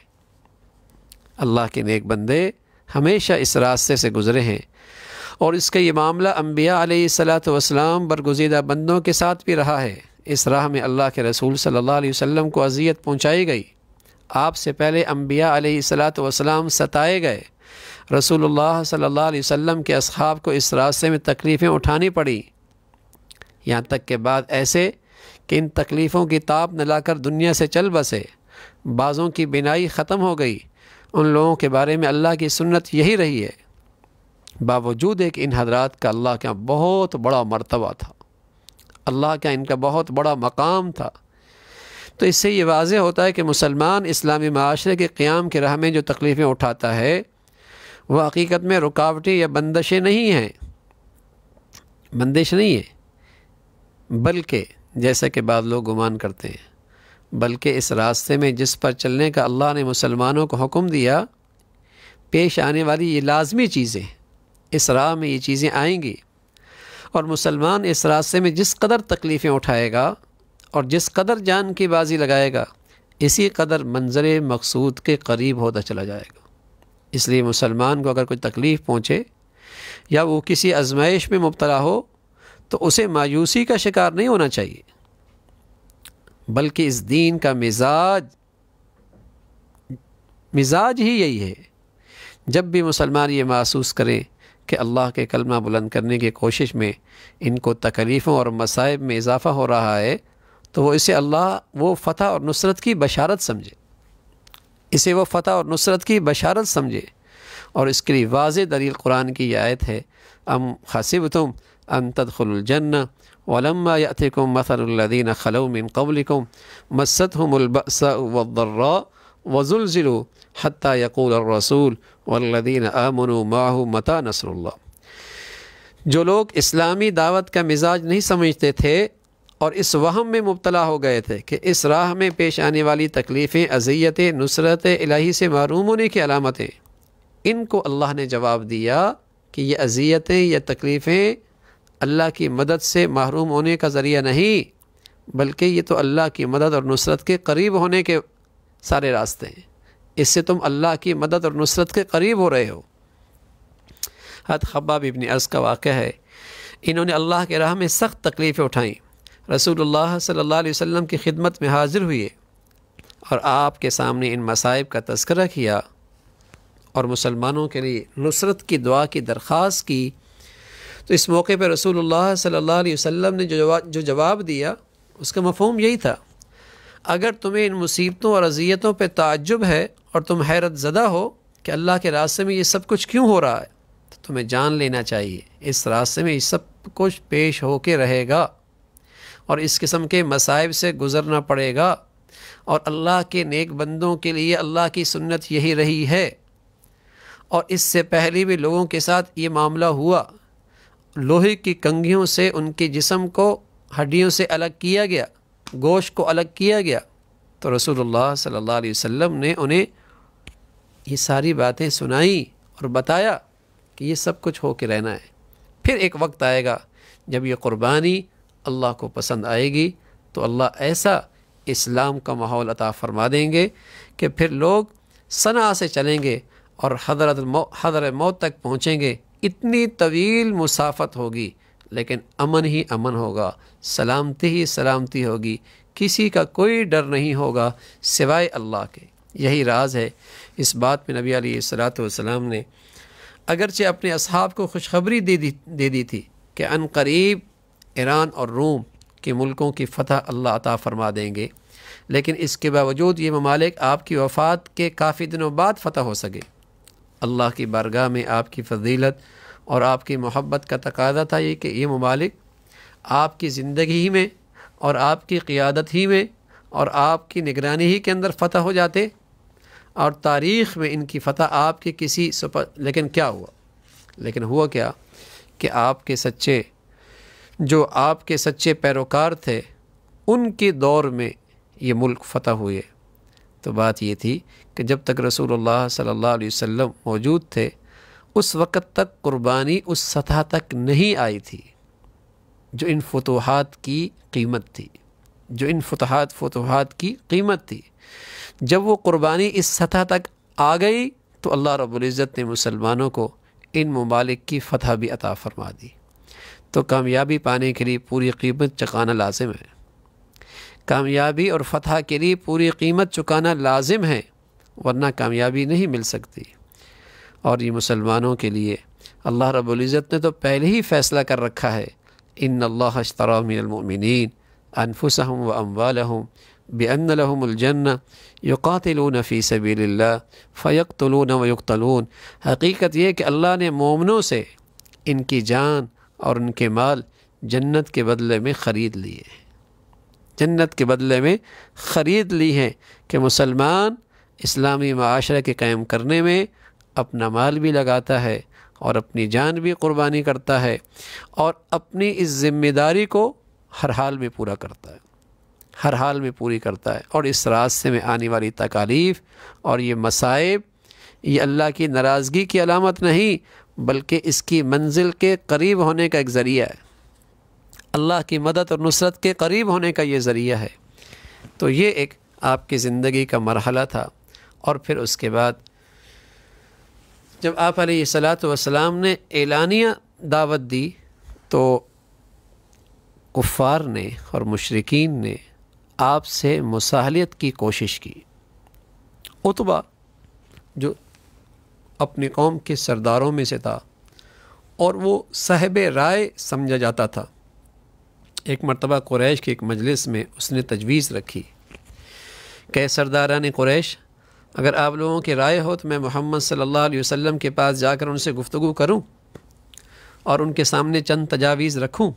अल्लाह के नेक बंदे हमेशा इस रास्ते से गुज़रे हैं और इसका ये मामला अम्बिया वसलाम बरगुजीदा बंदों के साथ भी रहा है इस राह में अल्लाह के रसूल सल्लल्लाहु अलैहि वसल्लम को अजियत पहुंचाई गई आपसे पहले अम्बिया वसलाम सताए गए रसूल सल्ला अलैहि के अब को इस रास्ते में तकलीफ़ें उठानी पड़ी यहाँ तक के बाद ऐसे कि इन तकलीफ़ों की ताप न लाकर दुनिया से चल बसे बाज़ों की बिनाई ख़त्म हो गई उन लोगों के बारे में अल्लाह की सुन्नत यही रही है बावजूद एक इन हजरात का अल्लाह का बहुत बड़ा मरतबा था अल्लाह का इनका बहुत बड़ा मकाम था तो इससे ये वाज होता है कि मुसलमान इस्लामी माशरे के क़्याम के राह में जो तकलीफ़ें उठाता है वह हकीकत में रुकावटें या बंदशें नहीं हैं बंदिश नहीं है बल्कि जैसा कि बाद लोग गुमान करते हैं बल्कि इस रास्ते में जिस पर चलने का अल्लाह ने मुसलमानों को हुक्म दिया पेश आने वाली ये लाजमी चीज़ें इस राह में ये चीज़ें आएंगी और मुसलमान इस रास्ते में जिस कदर तकलीफ़ें उठाएगा और जिस कदर जान की बाजी लगाएगा इसी कदर मंजर मकसूद के करीब होता चला जाएगा इसलिए मुसलमान को अगर कोई तकलीफ़ पहुँचे या वो किसी आजमाइश में मुबतला हो तो उसे मायूसी का शिकार नहीं होना चाहिए बल्कि इस दीन का मिजाज मिजाज ही यही है जब भी मुसलमान ये महसूस करें कि अल्लाह के कलमा बुलंद करने की कोशिश में इनको तकलीफ़ों और मसाइब में इजाफ़ा हो रहा है तो वो इसे अल्लाह वो फ़तह और नुसरत की बशारत समझे इसे वो फ़तह और नुसरत की बशारत समझे और इसके लिए वाज दलील कुरान की आयत है अम खसिब तुम अन तदखलजन्न वलम्मा यथिकुम मसलदीन खलमिन कबलिकुम मसत वर्र वज़ुलज़िलु हती यकूल रसूल वल्लदीन अमन माह मता नसरुल्ला जो लोग इस्लामी दावत का मिजाज नहीं समझते थे और इस वहम में मुबतला हो गए थे कि इस राह में पेश आने वाली तकलीफ़ें अजियतें नुसरत इलाही से मरूम होने की अलामतें इनको अल्लाह ने जवाब दिया कि ये अजियतें या तकलीफ़ें अल्लाह की मदद से महरूम होने का ज़रिया नहीं बल्कि ये तो अल्लाह की मदद और नुसरत के करीब होने के सारे रास्ते हैं इससे तुम अल्लाह की मदद और नुसरत के करीब हो रहे हो हत खबाब इबन अर्ज़ का वाक़ है इन्होंने अल्लाह के राह में सख्त तकलीफ़ें उठाईं रसूलुल्लाह सल्लल्लाहु अलैहि वसल्लम की खिदमत में हाज़िर हुए और आपके सामने इन मसाइब का तस्करा किया और मुसलमानों के लिए नुसरत की दुआ की दरख्वास की तो इस मौके पर रसूल सल्ला अलैहि ने जो जो जवाब दिया उसका मफहम यही था अगर तुम्हें इन मुसीबतों और अजियतों पर ताज्जुब है और तुम हैरत ज़दा हो कि अल्लाह के रास्ते में ये सब कुछ क्यों हो रहा है तो तुम्हें जान लेना चाहिए इस रास्ते में ये सब कुछ पेश होके रहेगा और इस किस्म के मसाइब से गुज़रना पड़ेगा और अल्लाह के नेक बंदों के लिए अल्लाह की सुन्नत यही रही है और इससे पहले भी लोगों के साथ ये मामला हुआ लोहे की कंघियों से उनके जिसम को हड्डियों से अलग किया गया गोश को अलग किया गया तो रसूलुल्लाह सल्लल्लाहु अलैहि वसल्लम ने उन्हें ये सारी बातें सुनाई और बताया कि ये सब कुछ हो के रहना है फिर एक वक्त आएगा जब ये क़ुरबानी अल्लाह को पसंद आएगी तो अल्लाह ऐसा इस्लाम का माहौल अता फरमा देंगे कि फिर लोग सना से चलेंगे और हजरत हजर मौत तक पहुँचेंगे इतनी तवील मुसाफत होगी लेकिन अमन ही अमन होगा सलामती ही सलामती होगी किसी का कोई डर नहीं होगा सिवाय अल्लाह के यही राज है इस बात में नबी सलात ने अगरचे अपने असहाब को खुशखबरी दे दी दे दी थी कि अनकरीब ईरान और रोम के मुल्कों की फतह अल्लाह अता फरमा देंगे लेकिन इसके बावजूद ये ममालिक आपकी वफ़ात के काफ़ी दिनों बाद फ़तह हो सके अल्लाह की बारगाह में आपकी फजीलत और आपकी मोहब्बत का तकाजा था ये कि ये ममालिक आपकी ज़िंदगी ही में और आपकी क़ियादत ही में और आपकी निगरानी ही के अंदर फ़तह हो जाते और तारीख़ में इनकी फ़तह आपके किसी सुपर लेकिन क्या हुआ लेकिन हुआ क्या कि आपके सच्चे जो आपके सच्चे पैरोकार थे उनके दौर में ये मुल्क फतह हुए तो बात ये थी कि जब तक रसूल सल्ला वसम मौजूद थे उस वक़्त तक क़ुरबानी उस सतह तक नहीं आई थी जो इन फतूहत की कीमत थी जो इन फतहत फतूहत की कीमत थी जब वो क़ुरबानी इस सतह तक आ गई तो अल्लाह रब्ज़त ने मुसलमानों को इन ममालिक की फ़तह भी अता फ़रमा दी तो कामयाबी पाने के लिए पूरी कीमत चुकाना लाजिम है कामयाबी और फतह के लिए पूरी कीमत चुकाना लाजिम है वरना कामयाबी नहीं मिल सकती और ये मुसलमानों के लिए अल्लाह रबुल्ज़त ने तो पहले ही फ़ैसला कर रखा है इन अल्लाशतरामिनमिन अनफुसहम व अम्वालहम बेअन लहमजन्न युकातिलून फ़ी सबील्ला फ़यकतलून व युक्तलून हकीकत यह कि अल्लाह ने मोमनों से इनकी जान और उनके माल जन्नत के बदले में ख़रीद लिए हैं जन्नत के बदले में ख़रीद ली हैं कि मुसलमान इस्लामी माशरे के कायम करने में अपना माल भी लगाता है और अपनी जान भी कुर्बानी करता है और अपनी इस ज़िम्मेदारी को हर हाल में पूरा करता है हर हाल में पूरी करता है और इस रास्ते में आने वाली तकालीफ़ और ये मसाइब ये अल्लाह की नाराज़गी की अलामत नहीं बल्कि इसकी मंजिल के करीब होने का एक ज़रिया है अल्लाह की मदद और नुसरत के करीब होने का ये ज़रिया है तो ये एक आपकी ज़िंदगी का मरहला था और फिर उसके बाद जब आप सलात वसलाम ने एलानिया दावत दी तो कुफ़ार ने और मशरकिन ने आपसे मुसाहलीत की कोशिश की उतबा जो अपनी कौम के सरदारों में से था और वो साहब राय समझा जाता था एक मरतबा क्रैश के एक मजलिस में उसने तजवीज़ रखी कह ने क्रैश अगर आप लोगों की राय हो तो मैं मोहम्मद सल्लल्लाहु अलैहि वसल्लम के पास जाकर उनसे गुफ्तु करूं और उनके सामने चंद तजावीज़ रखूं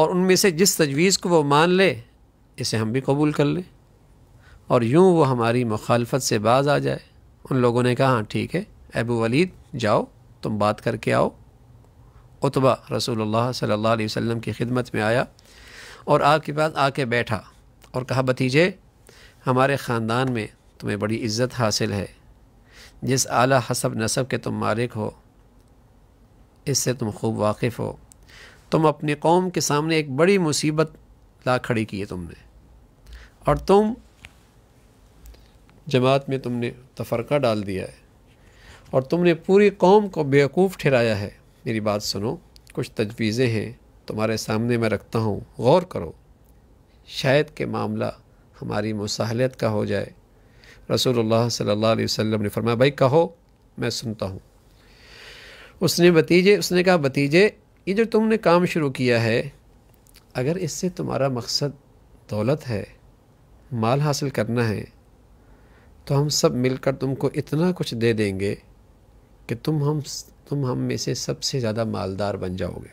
और उनमें से जिस तजवीज़ को वो मान ले इसे हम भी कबूल कर लें और यूँ वो हमारी मुखालफत से बाज आ जाए उन लोगों ने कहा हाँ ठीक है अबू वलीद जाओ तुम बात करके आओ उतबा रसूल सल्ला वसम की खिदमत में आया और आपके पास आके बैठा और कहा भतीजे हमारे ख़ानदान में तुम्हें बड़ी इज़्ज़त हासिल है जिस आला हसब नसब के तुम मालिक हो इससे तुम खूब वाकिफ़ हो तुम अपनी कौम के सामने एक बड़ी मुसीबत ला खड़ी की है तुमने और तुम जमात में तुमने तफरका डाल दिया है और तुमने पूरी कौम को बेवकूफ़ ठहराया है मेरी बात सुनो कुछ तजवीज़ें हैं तुम्हारे सामने मैं रखता हूँ गौर करो शायद के मामला हमारी मुसाहलियत का हो जाए रसूलुल्लाह सल्लल्लाहु अलैहि वसल्लम ने फरमाया भाई कहो मैं सुनता हूँ उसने भतीजे उसने कहा भतीजे ये जो तुमने काम शुरू किया है अगर इससे तुम्हारा मकसद दौलत है माल हासिल करना है तो हम सब मिलकर तुमको इतना कुछ दे देंगे कि तुम हम तुम हम में से सबसे ज़्यादा मालदार बन जाओगे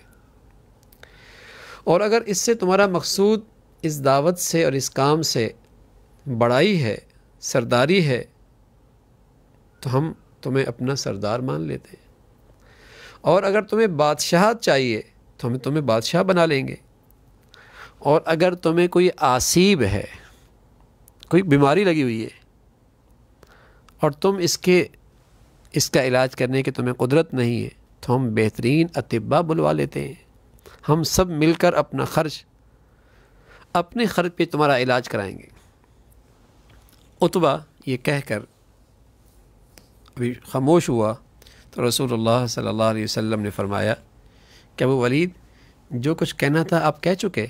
और अगर इससे तुम्हारा मकसूद इस दावत से और इस काम से बड़ाई है सरदारी है तो हम तुम्हें अपना सरदार मान लेते हैं और अगर तुम्हें बादशाह चाहिए तो हम तुम्हें बादशाह बना लेंगे और अगर तुम्हें कोई आसीब है कोई बीमारी लगी हुई है और तुम इसके इसका इलाज करने की तुम्हें कुदरत नहीं है तो हम बेहतरीन अतबा बुलवा लेते हैं हम सब मिलकर अपना ख़र्च अपने ख़र्च पे तुम्हारा इलाज कराएंगे उतबा ये कहकर अभी खामोश हुआ तो रसूलुल्लाह सल्लल्लाहु अलैहि वसल्लम ने फरमाया कि अबू वलीद जो कुछ कहना था आप कह चुके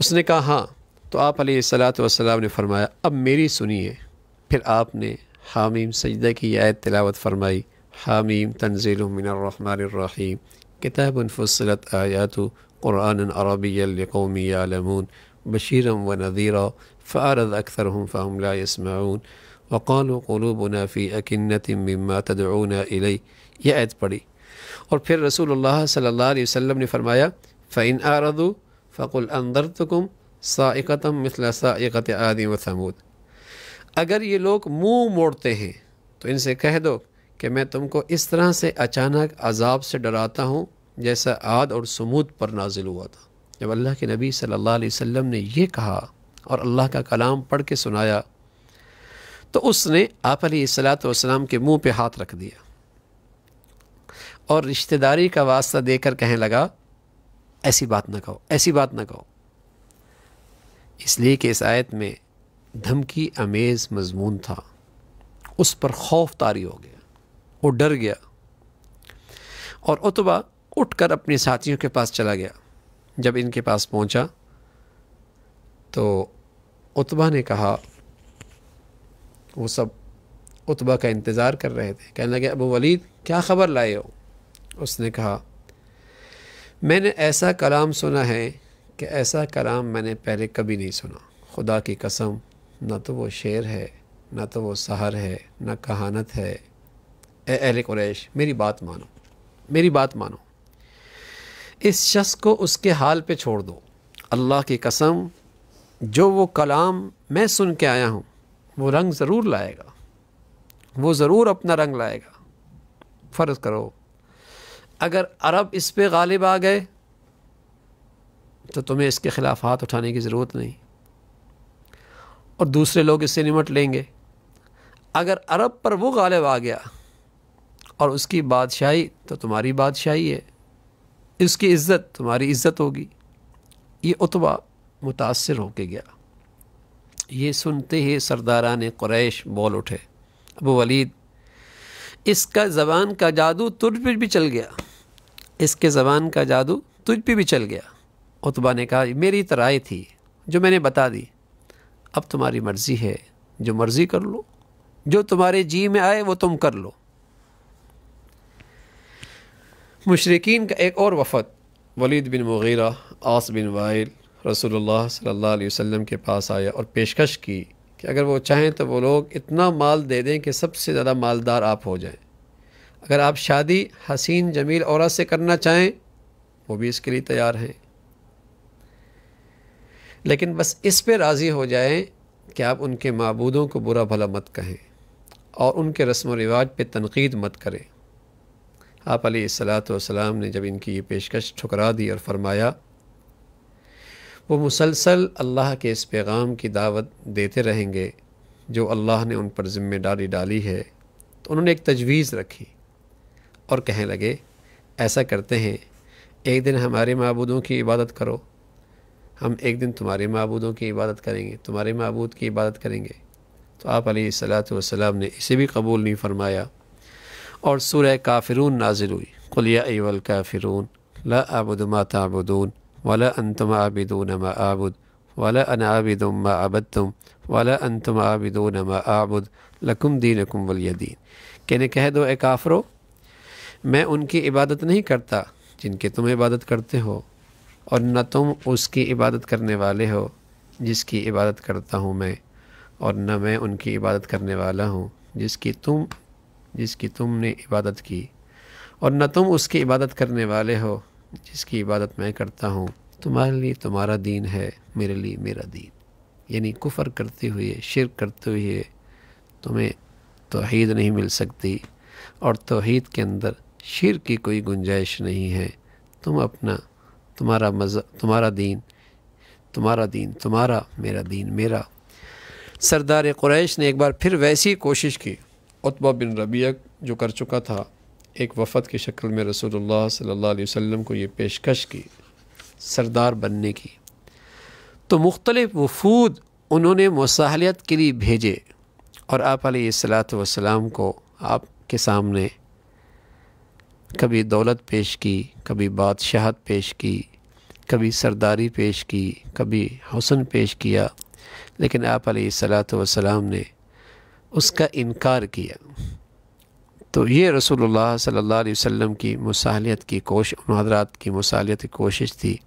उसने कहा हाँ तो आप सलात वसलाम ने फरमाया अब मेरी सुनिए پھر آپ نے حامیم سجدہ کی آیت تلاوت فرمائی حامیم تنزیل من الرحمن الرحیم کتاب فصلت آیات قرآن عربی لقوم یعلمون بشیرا و نذیرا فعرض اکثرهم فهم لا يسمعون وقالوا قلوبنا في اکنة مما تدعونا الی یہ آیت پڑی اور پھر رسول اللہ صلی اللہ علیہ وسلم نے فرمایا فَإِنْ أَعْرَضُوا فَقُلْ أَنْذَرْتُكُمْ سَائِقَةً مِثْلَ سَائِقَةِ عَادٍ وَثَمُودٍ अगर ये लोग मुंह मोड़ते हैं तो इनसे कह दो कि मैं तुमको इस तरह से अचानक अजाब से डराता हूँ जैसा आद और समूद पर नाजिल हुआ था जब अल्लाह के नबी सल्लल्लाहु अलैहि वसल्लम ने यह कहा और अल्लाह का कलाम पढ़ के सुनाया तो उसने आप सलाम के मुंह पे हाथ रख दिया और रिश्तेदारी का वास्ता देकर कहने लगा ऐसी बात ना कहो ऐसी बात ना कहो इसलिए कि इस आयत में धमकी अमेज़ मजमून था उस पर खौफ तारी हो गया वो डर गया और उतबा उठकर अपने साथियों के पास चला गया जब इनके पास पहुंचा तो उतबा ने कहा वो सब उतबा का इंतज़ार कर रहे थे कहने लगे अबू वलीद क्या ख़बर लाए हो उसने कहा मैंने ऐसा कलाम सुना है कि ऐसा कलाम मैंने पहले कभी नहीं सुना खुदा की कसम ना तो वो शेर है ना तो वो सहर है ना कहानत है ए अहल मेरी बात मानो मेरी बात मानो इस शख्स को उसके हाल पे छोड़ दो अल्लाह की कसम जो वो कलाम मैं सुन के आया हूँ वो रंग ज़रूर लाएगा वो ज़रूर अपना रंग लाएगा फ़र्ज़ करो अगर अरब इस पर गालिब आ गए तो तुम्हें इसके ख़िलाफ़ हाथ उठाने की ज़रूरत नहीं और दूसरे लोग इससे निमट लेंगे अगर अरब पर वो गालिब आ गया और उसकी बादशाही तो तुम्हारी बादशाही है इसकी इज़्ज़त तुम्हारी इज़्ज़त होगी ये उतबा मुतासर होके गया ये सुनते ही सरदारान क्रैश बोल उठे अबू वलीद इसका ज़बान का जादू तुझ पर भी चल गया इसके ज़बान का जादू तुझ पर भी चल गया उतबा ने कहा मेरी राय थी जो मैंने बता दी अब तुम्हारी मर्ज़ी है जो मर्ज़ी कर लो जो तुम्हारे जी में आए वो तुम कर लो मुशरकिन का एक और वफद वलीद बिन मग़ी आस बिन वाइल रसूलुल्लाह सल्लल्लाहु अलैहि वसल्लम के पास आया और पेशकश की कि अगर वो चाहें तो वो लोग इतना माल दे दें कि सबसे ज़्यादा मालदार आप हो जाएं अगर आप शादी हसीन जमील औरत से करना चाहें वो भी इसके लिए तैयार हैं लेकिन बस इस पे राज़ी हो जाएं कि आप उनके मबूदों को बुरा भला मत कहें और उनके रस्म व रिवाज पर तनकीद मत करें आप सलाम ने जब इनकी ये पेशकश ठुकरा दी और फरमाया वो मुसलसल अल्लाह के इस पैगाम की दावत देते रहेंगे जो अल्लाह ने उन पर ज़िम्मेदारी डाली है तो उन्होंने एक तजवीज़ रखी और कहने लगे ऐसा करते हैं एक दिन हमारे मबूदों की इबादत करो हम एक दिन तुम्हारे मबूदों की इबादत करेंगे तुम्हारे महबूद की इबादत करेंगे तो आप सलाम ने इसे भी कबूल नहीं फरमाया और सुर काफिरून नाजिल हुई ल काफिरून ला आबुदमा ताबुदून वाला अनतम आबिदो नमा आबुद वाला अनाबिदुम मा वाल वाला अनतम आबिदो नम आबुद लकुम दीन कुम वलियदीन कहने कह दो ए काफरो मैं उनकी इबादत नहीं करता जिनके तुम इबादत करते हो और न तुम उसकी इबादत करने वाले हो जिसकी इबादत करता हूँ मैं और न मैं उनकी इबादत करने वाला हूँ जिसकी तुम जिसकी तुमने इबादत की और न तुम उसकी इबादत करने वाले हो जिसकी इबादत मैं करता हूँ तुम्हारे लिए तुम्हारा दीन है मेरे लिए मेरा दीन यानी कुफर करते हुए शिर करते हुए तुम्हें तोहद नहीं मिल सकती और तोहद के अंदर शिर की कोई गुंजाइश नहीं है तुम अपना तुम्हारा मज़ा तुम्हारा दीन तुम्हारा दीन तुम्हारा मेरा दीन मेरा सरदार क्रैश ने एक बार फिर वैसी कोशिश की उतबा बिन रबिया जो कर चुका था एक वफ़द की शक्ल में रसूलुल्लाह सल्ला वसम को ये पेशकश की सरदार बनने की तो मुख्तलिफ़ वफूद उन्होंने मसाहलीत के लिए भेजे और आप सलात वसलाम को आपके सामने कभी दौलत पेश की कभी बादशाहत पेश की कभी सरदारी पेश की कभी हुसन पेश किया लेकिन आप सलाम ने उसका इनकार किया तो ये रसूलुल्लाह सल्लल्लाहु अलैहि वसल्लम की मसालियत की कोश हजरात की मसालियत की कोशिश थी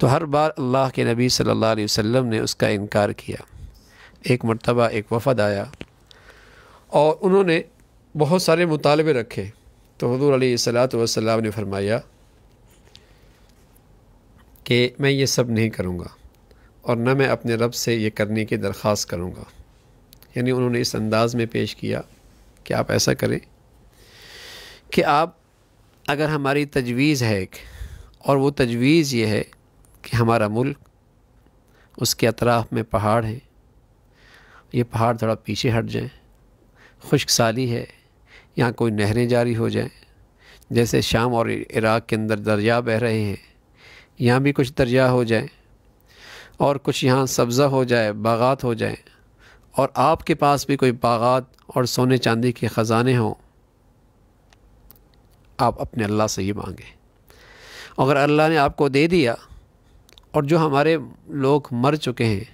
तो हर बार अल्लाह के नबी सल्लल्लाहु अलैहि वसल्लम ने उसका इनकार किया एक मरतबा एक वफद आया और उन्होंने बहुत सारे मुतालबे रखे तो हजूर सलात वसलाम ने फरमाया कि मैं ये सब नहीं करूँगा और न मैं अपने रब से ये करने की दरख्वास करूँगा यानी उन्होंने इस अंदाज़ में पेश किया कि आप ऐसा करें कि आप अगर हमारी तजवीज़ है एक और वो तजवीज़ ये है कि हमारा मुल्क उसके अतराफ़ में पहाड़ हैं ये पहाड़ थोड़ा पीछे हट जाएं खुश्क साली है यहाँ कोई नहरें जारी हो जाएं जैसे शाम और इराक़ के अंदर दरिया बह रहे हैं यहाँ भी कुछ दरिया हो जाए और कुछ यहाँ सब्ज़ा हो जाए बागात हो जाए और आपके पास भी कोई बागात और सोने चांदी के ख़जाने हों आप अपने अल्लाह से ही मांगें अगर अल्लाह ने आपको दे दिया और जो हमारे लोग मर चुके हैं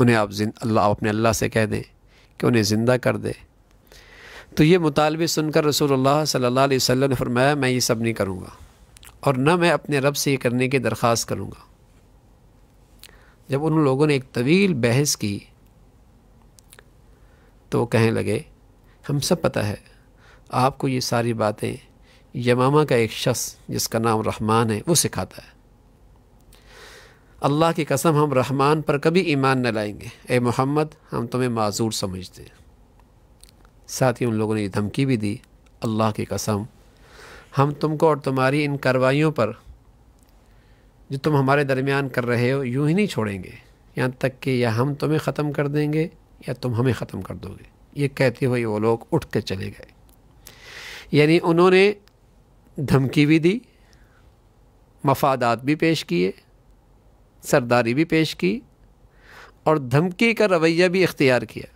उन्हें आप अल्लाह अपने अल्लाह से कह दें कि उन्हें ज़िंदा कर दें तो ये मुतालबे सुनकर रसूल अलैहि वसल्लम ने फरमाया मैं ये सब नहीं करूँगा और न मैं अपने रब से ये करने की दरख्वास्त करूँगा जब उन लोगों ने एक तवील बहस की तो वो कहने लगे हम सब पता है आपको ये सारी बातें यमामा का एक शख्स जिसका नाम रहमान है वो सिखाता है अल्लाह की कसम हम रहमान पर कभी ईमान न लाएंगे ए मोहम्मद हम तुम्हें माजूर समझते हैं साथ ही उन लोगों ने धमकी भी दी अल्लाह की कसम हम तुमको और तुम्हारी इन कार्रवाइयों पर जो तुम हमारे दरमियान कर रहे हो यूँ ही नहीं छोड़ेंगे यहाँ तक कि या हम तुम्हें ख़त्म कर देंगे या तुम हमें ख़त्म कर दोगे ये कहते हुए वो लोग उठ के चले गए यानी उन्होंने धमकी भी दी मफादात भी पेश किए सरदारी भी पेश की और धमकी का रवैया भी इख्तियार किया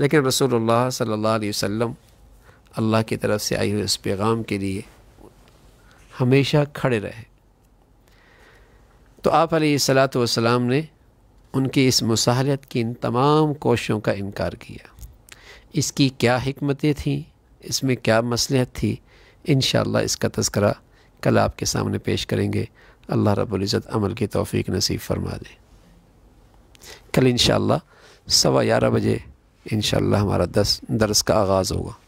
लेकिन रसूल सल्ला वसम अल्लाह की तरफ से आई हुए इस पैगाम के लिए हमेशा खड़े रहे तो आप सलात वसलाम ने उनकी इस मसाहलत की इन तमाम कोशिशों का इनकार किया इसकी क्या हमतें थीं इसमें क्या मसलहत थी इन इसका तस्करा कल आपके सामने पेश करेंगे अल्लाह रब्ज़त अमल की तोफ़ी नसीब फरमा दें कल इन सवा ग्यारह बजे इन हमारा दस दर्स का आगाज़ होगा